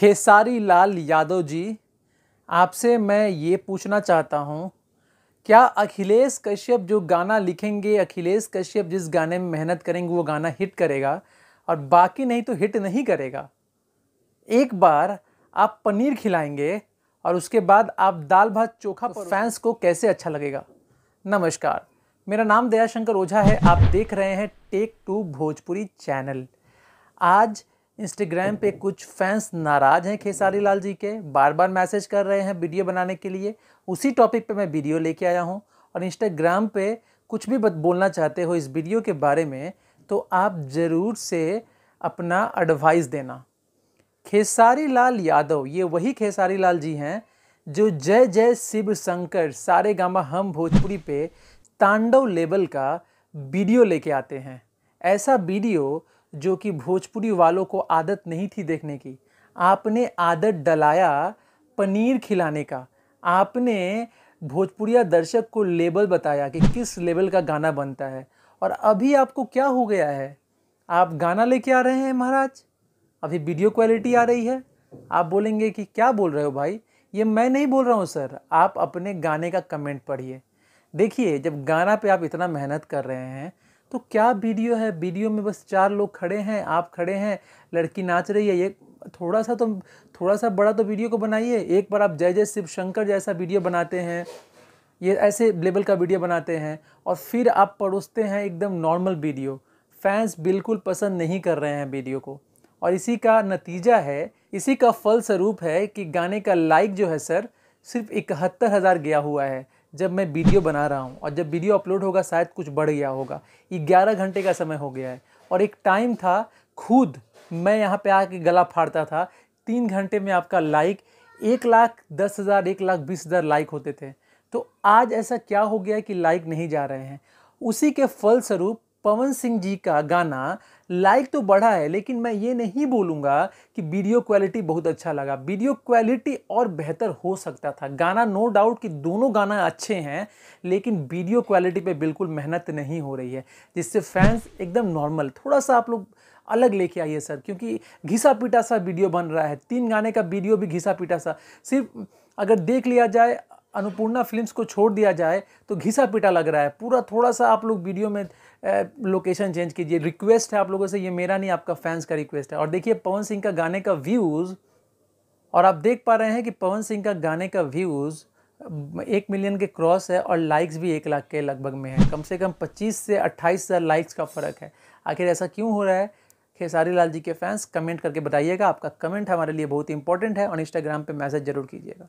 खेसारी लाल यादव जी आपसे मैं ये पूछना चाहता हूँ क्या अखिलेश कश्यप जो गाना लिखेंगे अखिलेश कश्यप जिस गाने में मेहनत करेंगे वो गाना हिट करेगा और बाकी नहीं तो हिट नहीं करेगा एक बार आप पनीर खिलाएंगे और उसके बाद आप दाल भात चोखा तो फैंस को कैसे अच्छा लगेगा नमस्कार मेरा नाम दयाशंकर ओझा है आप देख रहे हैं टेक टू भोजपुरी चैनल आज इंस्टाग्राम पे कुछ फैंस नाराज़ हैं खेसारी लाल जी के बार बार मैसेज कर रहे हैं वीडियो बनाने के लिए उसी टॉपिक पे मैं वीडियो लेके आया हूँ और इंस्टाग्राम पे कुछ भी बोलना चाहते हो इस वीडियो के बारे में तो आप ज़रूर से अपना एडवाइस देना खेसारी लाल यादव ये वही खेसारी लाल जी हैं जो जय जय शिव शंकर सारे गामा हम भोजपुरी पे तांडव लेवल का वीडियो लेके आते हैं ऐसा वीडियो जो कि भोजपुरी वालों को आदत नहीं थी देखने की आपने आदत डलाया पनीर खिलाने का आपने भोजपुरिया दर्शक को लेबल बताया कि किस लेवल का गाना बनता है और अभी आपको क्या हो गया है आप गाना लेके आ रहे हैं महाराज अभी वीडियो क्वालिटी आ रही है आप बोलेंगे कि क्या बोल रहे हो भाई ये मैं नहीं बोल रहा हूँ सर आप अपने गाने का कमेंट पढ़िए देखिए जब गाना पे आप इतना मेहनत कर रहे हैं तो क्या वीडियो है वीडियो में बस चार लोग खड़े हैं आप खड़े हैं लड़की नाच रही है ये थोड़ा सा तो थोड़ा सा बड़ा तो वीडियो को बनाइए एक बार आप जय जय शिव शंकर जैसा वीडियो बनाते हैं ये ऐसे लेवल का वीडियो बनाते हैं और फिर आप परोसते हैं एकदम नॉर्मल वीडियो फैंस बिल्कुल पसंद नहीं कर रहे हैं वीडियो को और इसी का नतीजा है इसी का फलस्वरूप है कि गाने का लाइक जो है सर सिर्फ इकहत्तर हज़ार गया हुआ है जब मैं वीडियो बना रहा हूँ और जब वीडियो अपलोड होगा शायद कुछ बढ़ गया होगा ग्यारह घंटे का समय हो गया है और एक टाइम था खुद मैं यहाँ पे आके गला फाड़ता था तीन घंटे में आपका लाइक एक लाख दस हज़ार एक लाख बीस हज़ार लाइक होते थे तो आज ऐसा क्या हो गया कि लाइक नहीं जा रहे हैं उसी के फलस्वरूप पवन सिंह जी का गाना लाइक तो बढ़ा है लेकिन मैं ये नहीं बोलूँगा कि वीडियो क्वालिटी बहुत अच्छा लगा वीडियो क्वालिटी और बेहतर हो सकता था गाना नो डाउट कि दोनों गाना अच्छे हैं लेकिन वीडियो क्वालिटी पे बिल्कुल मेहनत नहीं हो रही है जिससे फैंस एकदम नॉर्मल थोड़ा सा आप लोग अलग लेके आइए सर क्योंकि घिसा पिटा सा वीडियो बन रहा है तीन गाने का वीडियो भी घिसा पीटा सा सिर्फ अगर देख लिया जाए अनुपूर्णा फिल्म्स को छोड़ दिया जाए तो घिसा पिटा लग रहा है पूरा थोड़ा सा आप लोग वीडियो में लोकेशन चेंज कीजिए रिक्वेस्ट है आप लोगों से ये मेरा नहीं आपका फैंस का रिक्वेस्ट है और देखिए पवन सिंह का गाने का व्यूज़ और आप देख पा रहे हैं कि पवन सिंह का गाने का व्यूज़ एक मिलियन के क्रॉस है और लाइक्स भी एक लाख के लगभग में है कम से कम 25 से अट्ठाईस हज़ार लाइक्स का फ़र्क है आखिर ऐसा क्यों हो रहा है खेसारी लाल जी के फैंस कमेंट करके बताइएगा आपका कमेंट हमारे लिए बहुत इंपॉर्टेंट है और इंस्टाग्राम पे मैसेज जरूर कीजिएगा